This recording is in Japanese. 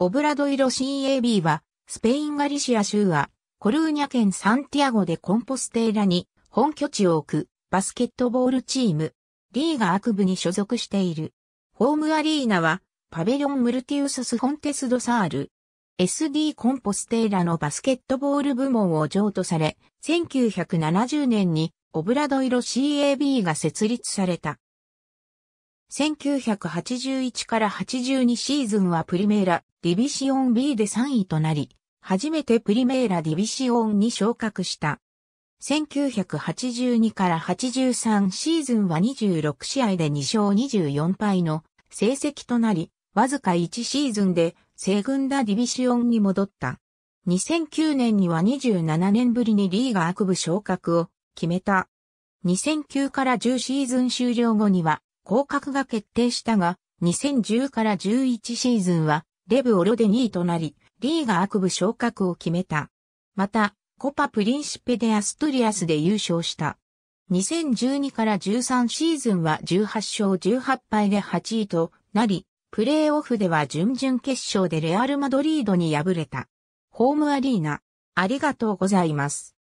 オブラドイロ CAB は、スペインガリシア州は、コルーニャ県サンティアゴでコンポステーラに本拠地を置くバスケットボールチーム、リーガアクブに所属している。ホームアリーナは、パベリオン・ムルティウソス・フォンテス・ド・サール。SD コンポステーラのバスケットボール部門を譲渡され、1970年にオブラドイロ CAB が設立された。1981から82シーズンはプリメーラ、ディビシオン B で3位となり、初めてプリメーラディビシオンに昇格した。1982から83シーズンは26試合で2勝24敗の成績となり、わずか1シーズンで西軍ダディビシオンに戻った。2009年には27年ぶりにリーガ悪部昇格を決めた。2009から10シーズン終了後には降格が決定したが、2010から11シーズンは、レブオロで2位となり、リーガ悪部昇格を決めた。また、コパプリンシペでアストリアスで優勝した。2012から13シーズンは18勝18敗で8位となり、プレーオフでは準々決勝でレアル・マドリードに敗れた。ホームアリーナ、ありがとうございます。